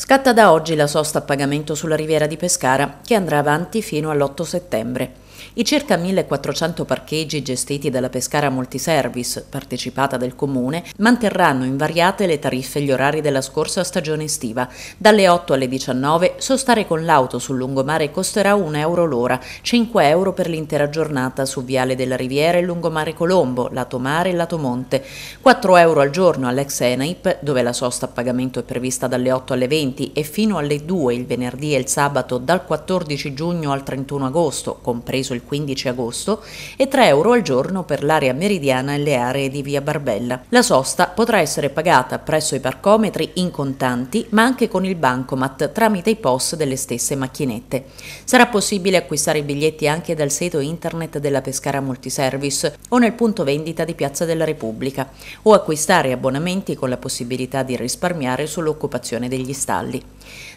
Scatta da oggi la sosta a pagamento sulla riviera di Pescara, che andrà avanti fino all'8 settembre. I circa 1400 parcheggi gestiti dalla Pescara Multiservice, partecipata del comune, manterranno invariate le tariffe e gli orari della scorsa stagione estiva. Dalle 8 alle 19 sostare con l'auto sul lungomare costerà 1 euro l'ora, 5 euro per l'intera giornata su Viale della Riviera e lungomare Colombo, lato mare e lato monte, 4 euro al giorno all'ex ENAIP, dove la sosta a pagamento è prevista dalle 8 alle 20 appuntamenti e fino alle 2 il venerdì e il sabato dal 14 giugno al 31 agosto, compreso il 15 agosto, e 3 euro al giorno per l'area meridiana e le aree di via Barbella. La sosta potrà essere pagata presso i parcometri in contanti, ma anche con il bancomat tramite i POS delle stesse macchinette. Sarà possibile acquistare i biglietti anche dal sito internet della Pescara Multiservice o nel punto vendita di Piazza della Repubblica, o acquistare abbonamenti con la possibilità di risparmiare sull'occupazione degli stati cavalli.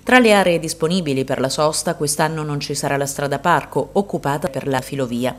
Tra le aree disponibili per la sosta quest'anno non ci sarà la strada parco, occupata per la filovia.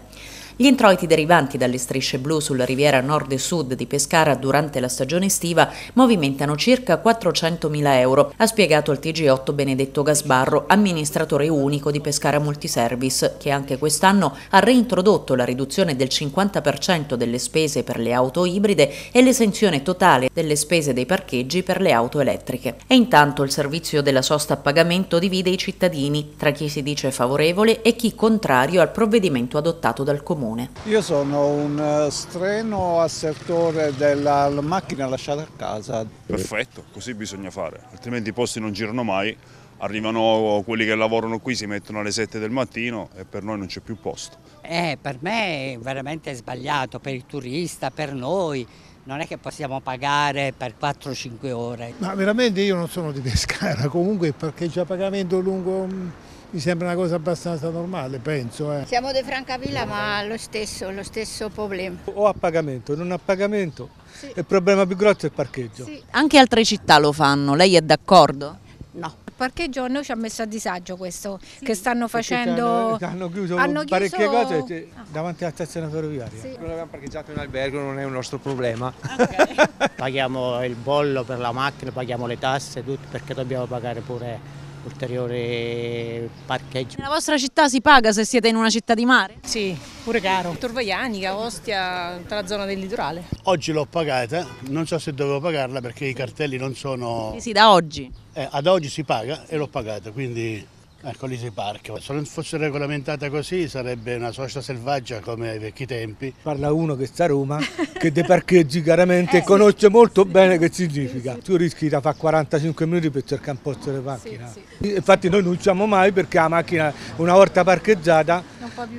Gli introiti derivanti dalle strisce blu sulla riviera nord e sud di Pescara durante la stagione estiva movimentano circa 400.000 euro, ha spiegato il TG8 Benedetto Gasbarro, amministratore unico di Pescara Multiservice, che anche quest'anno ha reintrodotto la riduzione del 50% delle spese per le auto ibride e l'esenzione totale delle spese dei parcheggi per le auto elettriche. E intanto il servizio della sosta a pagamento divide i cittadini tra chi si dice favorevole e chi contrario al provvedimento adottato dal Comune comune. Io sono un eh, streno assertore della macchina lasciata a casa. Perfetto, così bisogna fare, altrimenti i posti non girano mai arrivano quelli che lavorano qui, si mettono alle 7 del mattino e per noi non c'è più posto. Eh, per me è veramente sbagliato, per il turista, per noi. Non è che possiamo pagare per 4-5 ore. Ma veramente io non sono di Pescara, comunque il parcheggio a pagamento lungo mm, mi sembra una cosa abbastanza normale, penso. Eh. Siamo di Francavilla ma lo stesso, lo stesso problema. O a pagamento, non a pagamento, sì. il problema più grosso è il parcheggio. Sì. Anche altre città lo fanno, lei è d'accordo? No. Il parcheggio a noi ci ha messo a disagio questo, sì. che stanno facendo... hanno, hanno, chiuso hanno, chiuso parecchie cose cioè, davanti alla stazione ferroviaria. Sì. Noi abbiamo parcheggiato in albergo non è un nostro problema. Okay. paghiamo il bollo per la macchina, paghiamo le tasse, tutto, perché dobbiamo pagare pure ulteriore parcheggio. Nella vostra città si paga se siete in una città di mare? Sì, pure caro. Torvaianica, Ostia, tutta la zona del litorale. Oggi l'ho pagata, non so se dovevo pagarla perché i cartelli non sono... Sì, sì da oggi. Eh, ad oggi si paga e l'ho pagata, quindi Ecco, lì si parca. Se non fosse regolamentata così sarebbe una socia selvaggia come ai vecchi tempi. Parla uno che sta a Roma, che dei parcheggi chiaramente eh, conosce sì. molto sì. bene che significa. Sì, tu rischi da fare 45 minuti per cercare un posto di macchina. Infatti noi non usciamo mai perché la macchina una volta parcheggiata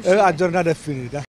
eh, la giornata è finita.